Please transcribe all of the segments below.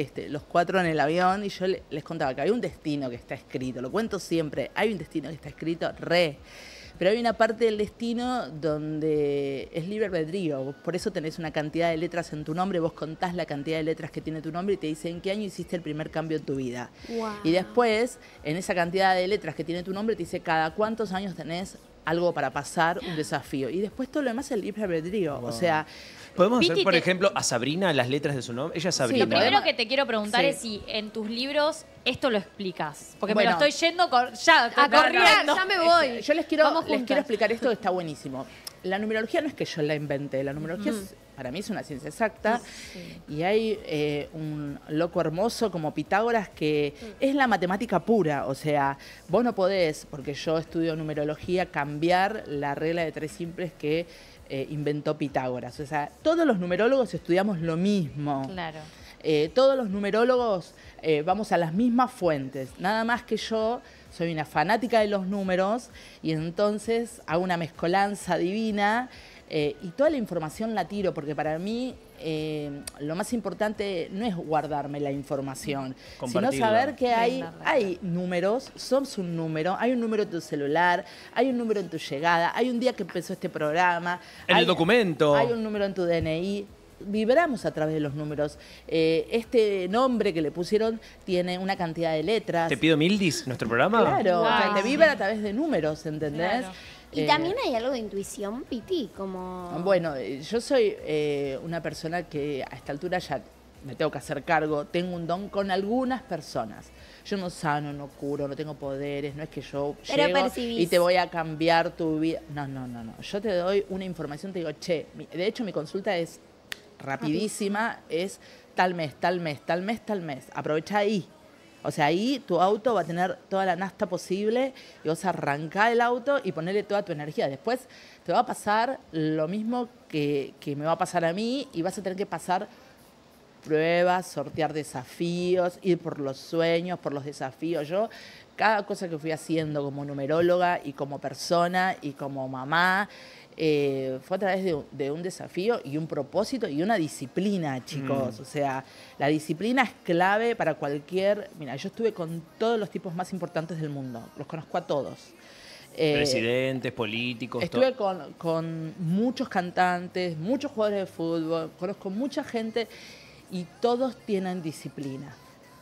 Este, los cuatro en el avión y yo les contaba que hay un destino que está escrito, lo cuento siempre, hay un destino que está escrito, re. Pero hay una parte del destino donde es libre albedrío, por eso tenés una cantidad de letras en tu nombre, vos contás la cantidad de letras que tiene tu nombre y te dicen en qué año hiciste el primer cambio en tu vida. Y después, en esa cantidad de letras que tiene tu nombre, te dice cada cuántos años tenés algo para pasar, un desafío. Y después todo lo demás es el libre albedrío. O sea. Podemos hacer, por ejemplo, a Sabrina las letras de su nombre. Ella es Sabrina. lo primero que te quiero preguntar es si en tus libros esto lo explicas. Porque me lo estoy yendo ya, a corriendo. Ya, me voy. Este, yo les quiero, les quiero explicar esto está buenísimo. La numerología no es que yo la inventé, la numerología mm. es para mí es una ciencia exacta. Y hay eh, un loco hermoso como Pitágoras que es la matemática pura. O sea, vos no podés, porque yo estudio numerología, cambiar la regla de tres simples que eh, inventó Pitágoras. O sea, todos los numerólogos estudiamos lo mismo. Claro. Eh, todos los numerólogos vamos a las mismas fuentes, nada más que yo soy una fanática de los números y entonces hago una mezcolanza divina eh, y toda la información la tiro, porque para mí eh, lo más importante no es guardarme la información, sino saber que hay, hay números, sos un número, hay un número en tu celular, hay un número en tu llegada, hay un día que empezó este programa. En el documento. Hay un número en tu DNI vibramos a través de los números. Eh, este nombre que le pusieron tiene una cantidad de letras. ¿Te pido Mildis, nuestro programa? Claro, te vibra a través de números, ¿entendés? Y eh, también hay algo de intuición, Piti, como... Bueno, yo soy eh, una persona que a esta altura ya me tengo que hacer cargo, tengo un don con algunas personas. Yo no sano, no curo, no tengo poderes, no es que yo llego y te voy a cambiar tu vida. No, no, no, no. Yo te doy una información, te digo, che, de hecho mi consulta es rapidísima, es tal mes, tal mes, tal mes, tal mes. Aprovecha ahí. O sea, ahí tu auto va a tener toda la nasta posible y vas a arrancar el auto y ponerle toda tu energía. Después te va a pasar lo mismo que, que me va a pasar a mí y vas a tener que pasar pruebas, sortear desafíos, ir por los sueños, por los desafíos. Yo, cada cosa que fui haciendo como numeróloga y como persona y como mamá eh, fue a través de, un desafío y un propósito y una disciplina, chicos. Mm. O sea, la disciplina es clave para cualquier... Mira, yo estuve con todos los tipos más importantes del mundo, los conozco a todos. Eh, Presidentes, políticos. Estuve con muchos cantantes, muchos jugadores de fútbol, conozco mucha gente y todos tienen disciplina.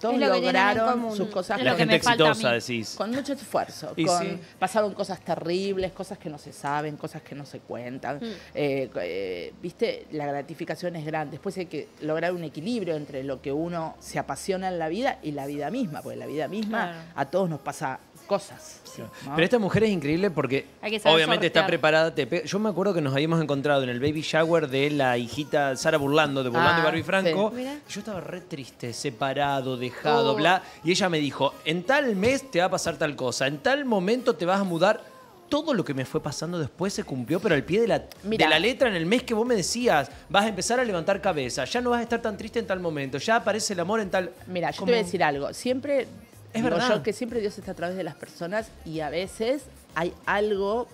Todos lograron sus cosas. La gente exitosa, decís. Con mucho esfuerzo. Con, Pasaron cosas terribles, cosas que no se saben, cosas que no se cuentan. Mm. Eh, eh, viste, la gratificación es grande. Después hay que lograr un equilibrio entre lo que uno se apasiona en la vida y la vida misma, porque la vida misma a todos nos pasa cosas. Pero esta mujer es increíble porque obviamente está preparada. Yo me acuerdo que nos habíamos encontrado en el baby shower de la hijita Sara Burlando, de Burlando y ah, Barbie Franco. Yo estaba re triste, separado, dejado, oh. bla. Y ella me dijo, en tal mes te va a pasar tal cosa, en tal momento te vas a mudar todo lo que me fue pasando después se cumplió, pero al pie de la, de la letra, en el mes que vos me decías, vas a empezar a levantar cabeza, ya no vas a estar tan triste en tal momento, ya aparece el amor en tal. Mira, yo te voy a decir algo. Siempre es verdad. Yo que siempre Dios está a través de las personas y a veces hay algo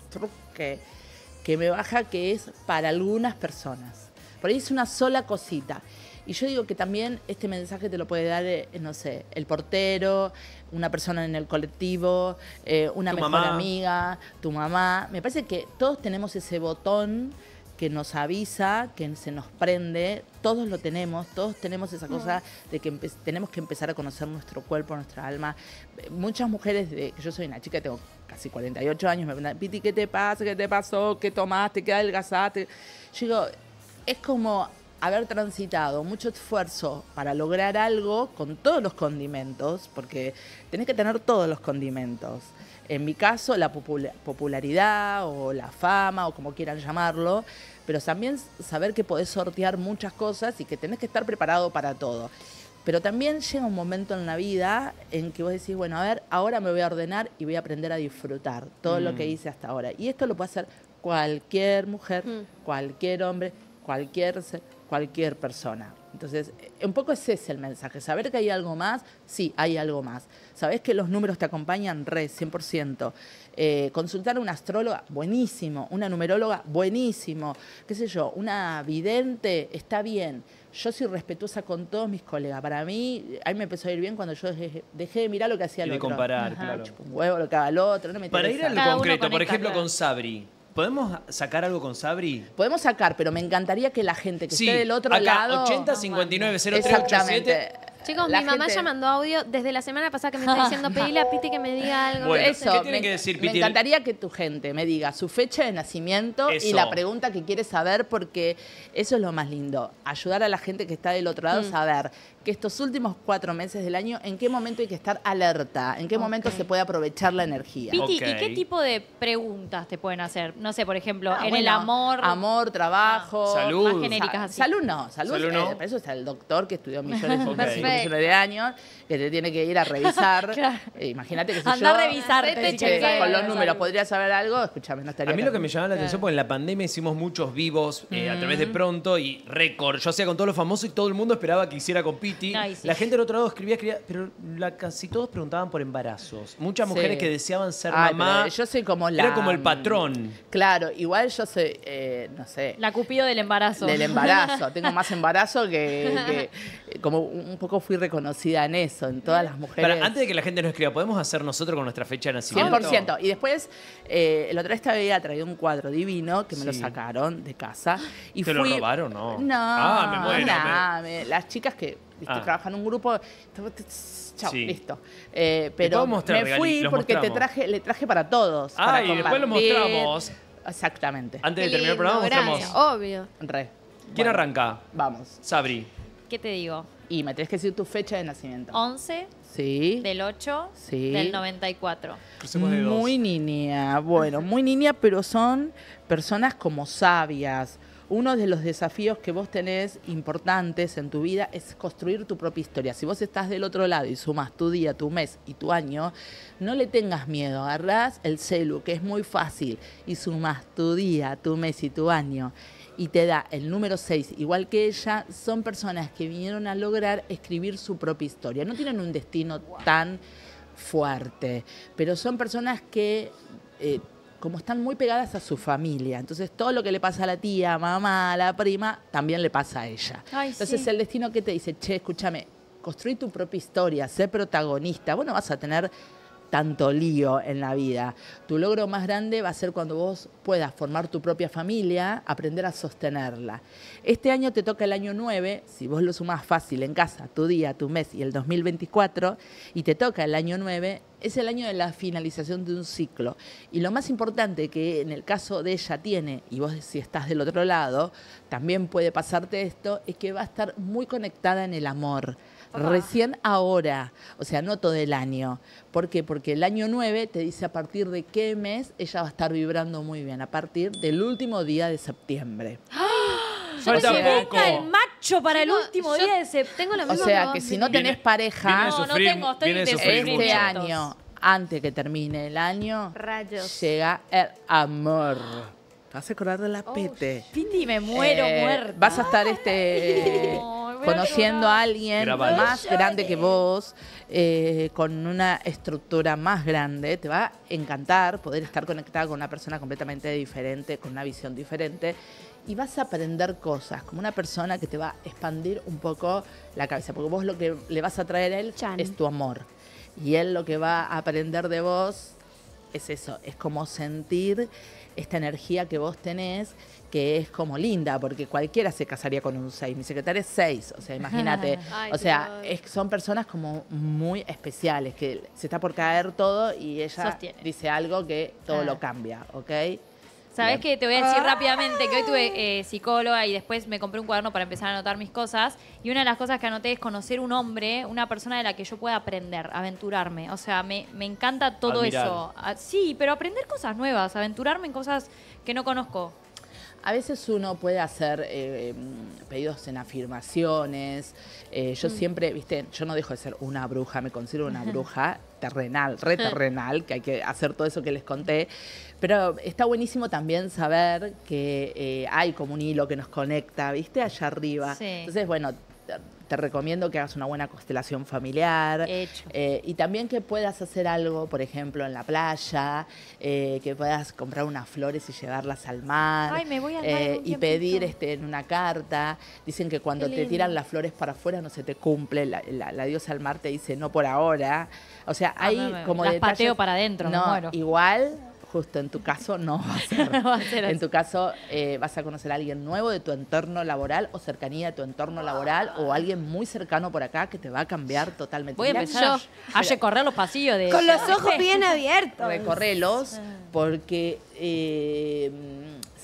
que, que me baja que es para algunas personas. Por ahí es una sola cosita. Y yo digo que también este mensaje te lo puede dar, eh, no sé, el portero, una persona en el colectivo, eh, una mejor amiga, tu mamá. Me parece que todos tenemos ese botón que nos avisa, que se nos prende, todos lo tenemos, todos tenemos esa cosa de que tenemos que empezar a conocer nuestro cuerpo, nuestra alma. Muchas mujeres, de, yo soy una chica, tengo casi 48 años, me preguntan, Piti, ¿qué te pasa? ¿Qué te pasó? ¿Qué tomaste? ¿Qué adelgazaste? Yo digo, es como haber transitado mucho esfuerzo para lograr algo con todos los condimentos, porque tenés que tener todos los condimentos. En mi caso, la popularidad o la fama o como quieran llamarlo, pero también saber que podés sortear muchas cosas y que tenés que estar preparado para todo. Pero también llega un momento en la vida en que vos decís, bueno, a ver, ahora me voy a ordenar y voy a aprender a disfrutar todo lo que mm. hice hasta ahora. Y esto lo puede hacer cualquier mujer, mm. cualquier hombre, cualquier, cualquier persona. Entonces, eh, un poco ese es el mensaje, saber que hay algo más, sí, hay algo más. Sabés que los números te acompañan, re, 100%. Eh, consultar a una astróloga, buenísimo, una numeróloga, buenísimo, qué sé yo, una vidente, está bien. Yo soy respetuosa con todos mis colegas. Para mí, a mí me empezó a ir bien cuando yo dejé, de mirar lo que hacía el y otro. comparar, claro. huevo otro, Para ir al concreto, por ejemplo, con Sabri. ¿Podemos sacar algo con Sabri? Podemos sacar, pero me encantaría que la gente que esté del otro lado. 80 59 0387. Chicos, mi mamá ya mandó audio desde la semana pasada que me está diciendo pedirle a Piti que me diga algo. eso, ¿qué tiene que decir Piti? Me encantaría que tu gente me diga su fecha de nacimiento y la pregunta que quiere saber, porque eso es lo más lindo. Ayudar a la gente que está del otro lado a mm. saber que estos últimos cuatro meses del año, ¿en qué momento hay que estar alerta? ¿En qué momento se puede aprovechar la energía? Piti, ¿y qué tipo de preguntas te pueden hacer? No sé, por ejemplo, ah, en el amor. Amor, trabajo. Ah, salud. Más Salud no, salud. no? Eh, eso está el doctor que estudió millones, millones de años, que te tiene que ir a revisar. Eh, imagínate que si Anda yo, a revisar, te con los números, ¿podrías saber algo? Escúchame, no estaría. A mí lo que me llamaba la atención, porque en la pandemia hicimos muchos vivos eh, a través de mm. pronto y récord. Yo hacía con todos los famosos y todo el mundo esperaba que hiciera con Piti la gente del otro lado escribía, pero casi todos preguntaban por embarazos. Muchas mujeres que deseaban ser mamá. Yo soy como la. Era como el patrón. Claro, igual yo soy, eh, no sé. La cupido del embarazo. Del embarazo. Tengo más embarazo que como un poco fui reconocida en eso, en todas las mujeres. pero antes de que la gente nos escriba, ¿podemos hacer nosotros con nuestra fecha de nacimiento? 100%. Y después, eh, el otro día esta había traído un cuadro divino que me lo sacaron de casa. Y ¿Te lo robaron no? No. Ah, me muero. las chicas que ah. trabajan en un grupo... Chao, listo. Eh, pero me fui porque te traje, le traje para todos. Ah, y después lo mostramos. Exactamente. Antes de terminar el programa, mostramos. Obvio. Re. ¿Quién arranca? Vamos. Sabri. ¿Qué te digo? Y me tienes que decir tu fecha de nacimiento. 11 sí. del 8 sí. del 94. muy niña, bueno, muy niña, pero son personas como sabias. Uno de los desafíos que vos tenés importantes en tu vida es construir tu propia historia. Si vos estás del otro lado y sumas tu día, tu mes y tu año, no le tengas miedo. Agarrás el celu, que es muy fácil, y sumas tu día, tu mes y tu año y te da el número 6, igual que ella, son personas que vinieron a lograr escribir su propia historia. No tienen un destino tan fuerte, pero son personas que... Eh, como están muy pegadas a su familia. Entonces, todo lo que le pasa a la tía, a mamá, a la prima, también le pasa a ella. Entonces, el destino que te dice, che, escúchame, construí tu propia historia, sé protagonista. Bueno, vas a tener tanto lío en la vida. Tu logro más grande va a ser cuando vos puedas formar tu propia familia, aprender a sostenerla. Este año te toca el año 9, si vos lo sumás fácil en casa, tu día, tu mes y el 2024, y te toca el año 9, es el año de la finalización de un ciclo. Y lo más importante que en el caso de ella tiene, y vos si estás del otro lado, también puede pasarte esto, es que va a estar muy conectada en el amor. Recién ahora, o sea, no todo el año. ¿Por qué? Porque el año 9 te dice a partir de qué mes ella va a estar vibrando muy bien, a partir del último día de septiembre. ¡Ah! Yo el macho para el último día de septiembre. Tengo o sea, que, si no tenés pareja, no, no tengo, estoy este año, antes que termine el año, llega el amor. Te vas a acordar de la pete. Piti, me muero eh, muerta. Vas a estar este conociendo a alguien más grande que vos, eh, con una estructura más grande, te va a encantar poder estar conectada con una persona completamente diferente, con una visión diferente y vas a aprender cosas, como una persona que te va a expandir un poco la cabeza, porque vos lo que le vas a traer a él es tu amor. Y él lo que va a aprender de vos es eso, es como sentir esta energía que vos tenés, que es como linda, porque cualquiera se casaría con un 6. Mi secretaria es 6, o sea, imagínate. o sea, son personas como muy especiales, que se está por caer todo y ella dice algo que todo lo cambia, ¿ok? Sabes que te voy a decir ah. rápidamente que hoy tuve eh, psicóloga y después me compré un cuaderno para empezar a anotar mis cosas. Y una de las cosas que anoté es conocer un hombre, una persona de la que yo pueda aprender, aventurarme. O sea, me, me encanta todo eso. Ah, sí, pero aprender cosas nuevas, aventurarme en cosas que no conozco. A veces uno puede hacer eh, em, pedidos en afirmaciones. Eh, yo mm. siempre, viste, yo no dejo de ser una bruja, me considero una bruja terrenal, reterrenal, que hay que hacer todo eso que les conté. Pero está buenísimo también saber que eh, hay como un hilo que nos conecta, ¿viste? Allá arriba. Entonces, bueno, te, recomiendo que hagas una buena constelación familiar. Eh, y también que puedas hacer algo, por ejemplo, en la playa, eh, que puedas comprar unas flores y llevarlas al mar. Ay, me voy al mar eh, y pedir este, en una carta. Dicen que cuando te tiran las flores para afuera no se te cumple. La, diosa al mar te dice no por ahora. O sea, ah, hay como de pateo para adentro, no, Igual justo en tu caso no va a ser. En tu caso eh, vas a conocer a alguien nuevo de tu entorno laboral o cercanía de tu entorno laboral o alguien muy cercano por acá que te va a cambiar totalmente. Voy a empezar a recorrer los pasillos de... Con los ojos bien abiertos. Recorrelos porque... Eh,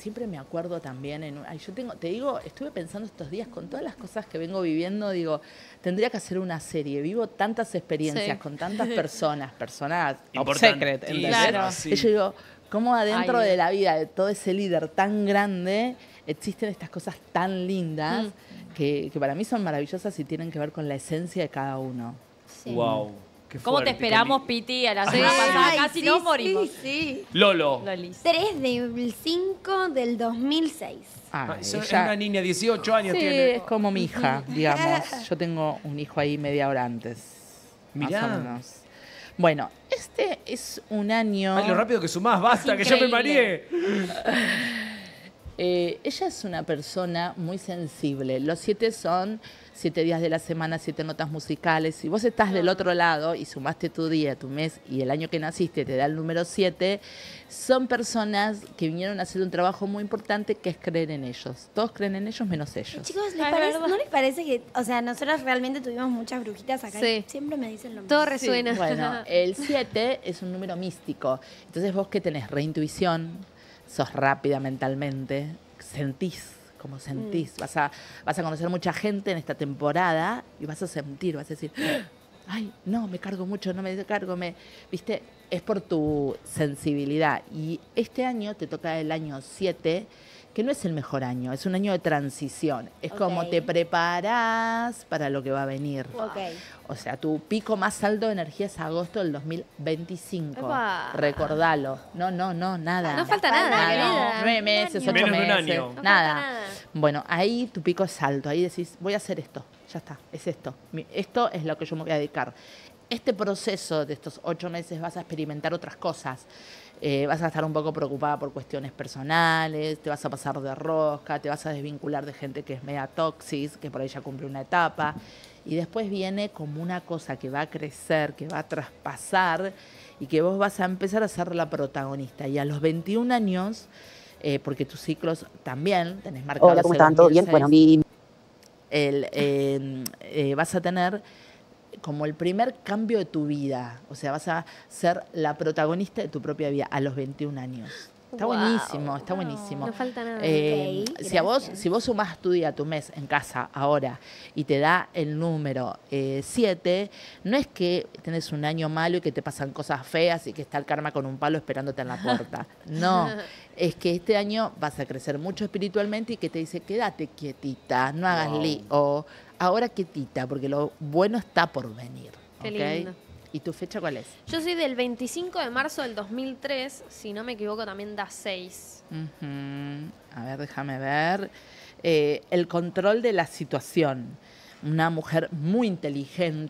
siempre me acuerdo también, en, ay, yo tengo, te digo, estuve pensando estos días con todas las cosas que vengo viviendo, digo, tendría que hacer una serie, vivo tantas experiencias con tantas personas, personas por Secret, claro. sí. Y yo digo, ¿cómo adentro de la vida de todo ese líder tan grande existen estas cosas tan lindas mm. que, para mí son maravillosas y tienen que ver con la esencia de cada uno? Wow. ¿Cómo te esperamos, Piti, a la semana de pasada? Casi nos morimos. Sí, Lolo. 3 del 5 del 2006. Ah, ah es una niña, 18 años Sí, tiene. es como mi hija, digamos. Yo tengo un hijo ahí media hora antes. Mirá. Más Bueno, este es un año. Ay, lo rápido que sumás, basta, que yo me mareé. Eh, ella es una persona muy sensible. Los siete son siete días de la semana, siete notas musicales. Si vos estás del otro lado y sumaste tu día, tu mes y el año que naciste te da el número siete, son personas que vinieron a hacer un trabajo muy importante que es creer en ellos. Todos creen en ellos menos ellos. Chicos, ¿les parece, ¿no les parece que, o sea, nosotros realmente tuvimos muchas brujitas acá? siempre me dicen lo mismo. Todo resuena. Bueno, el siete es un número místico. Entonces vos que tenés reintuición, sos rápida mentalmente, sentís como sentís. Mm. Vas, a, vas a conocer mucha gente en esta temporada y vas a sentir, vas a decir, ay, no, me cargo mucho, no me cargo, me, viste, es por tu sensibilidad. Y este año te toca el año 7, que no es el mejor año, es un año de transición. Es como te preparas para lo que va a venir. O sea, tu pico más alto de energía es agosto del 2025. Recordalo. No, no, no, nada. Ah, no falta nada. nada. Nueve meses, ocho meses. Nada. Bueno, ahí tu pico es alto, ahí decís, voy a hacer esto, ya está, es esto, esto es lo que yo me voy a dedicar. Este proceso de estos ocho meses vas a experimentar otras cosas. Eh, vas a estar un poco preocupada por cuestiones personales, te vas a pasar de rosca, te vas a desvincular de gente que es media toxis, que por ahí ya cumple una etapa. Y después viene como una cosa que va a crecer, que va a traspasar y que vos vas a empezar a ser la protagonista. Y a los 21 años eh, porque tus ciclos también tenés marcados. bien? Bueno, eh, eh, vas a tener como el primer cambio de tu vida, o sea, vas a ser la protagonista de tu propia vida a los 21 años. Está buenísimo, está buenísimo. No falta nada. Eh, si, a vos, si vos sumás tu día, tu mes en casa ahora y te da el número 7, eh, no es que tenés un año malo y que te pasan cosas feas y que está el karma con un palo esperándote en la puerta. No, es que este año vas a crecer mucho espiritualmente y que te dice, quédate quietita, no hagas lío, ahora quietita, porque lo bueno está por venir. Qué lindo. ¿Y tu fecha cuál es? Yo soy del 25 de marzo del 2003, si no me equivoco también da 6. A ver, déjame ver. Eh, el control de la situación. Una mujer muy inteligente